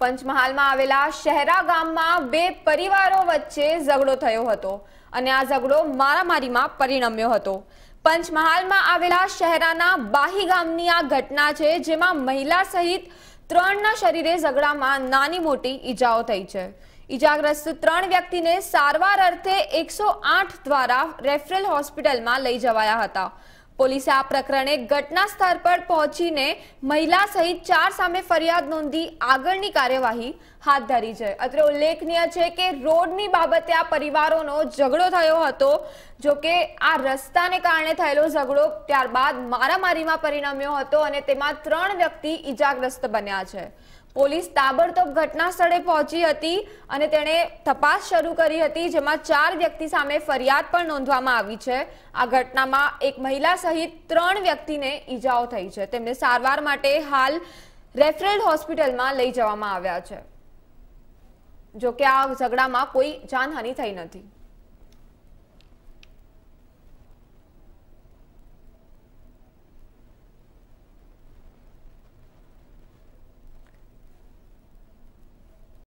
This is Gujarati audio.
પંચમહાલમાં આવેલા શહેરા ગામમાં બે પરિવારો વચ્ચે ઝઘડો થયો હતો અને આ ઝઘડો મારામારીમાં પરિણમ્યો હતો પંચમહાલમાં આવેલા શહેરાના બાહી ગામની આ ઘટના છે જેમાં મહિલા સહિત ત્રણના શરીરે ઝઘડામાં નાની મોટી ઈજાઓ થઈ છે ઈજાગ્રસ્ત ત્રણ વ્યક્તિને સારવાર અર્થે એકસો દ્વારા રેફરલ હોસ્પિટલમાં લઈ જવાયા હતા પોલીસે આ પ્રકરણે ઘટના સ્થળ પર પહોંચીને મહિલા સહિત ચાર સામે ફરિયાદ નોંધી આગળની કાર્યવાહી હાથ ધરી છે અત્રે ઉલ્લેખનીય છે કે રોડની બાબતે આ પરિવારોનો ઝઘડો થયો હતો જો કે આ રસ્તાને કારણે થયેલો ઝઘડો ત્યારબાદ મારામારીમાં પરિણમ્યો હતો અને તેમાં ત્રણ વ્યક્તિ ઈજાગ્રસ્ત બન્યા છે પોલીસ તાબડતોબ ઘટના સ્થળે પહોંચી હતી અને તેણે તપાસ શરૂ કરી હતી જેમાં ચાર વ્યક્તિ સામે ફરિયાદ પણ નોંધવામાં આવી છે આ ઘટનામાં એક મહિલા સહિત ત્રણ વ્યક્તિને ઈજાઓ થઈ છે તેમને સારવાર માટે હાલ રેફરલ હોસ્પિટલમાં લઈ જવામાં આવ્યા છે જોકે આ ઝઘડામાં કોઈ જાનહાનિ થઈ નથી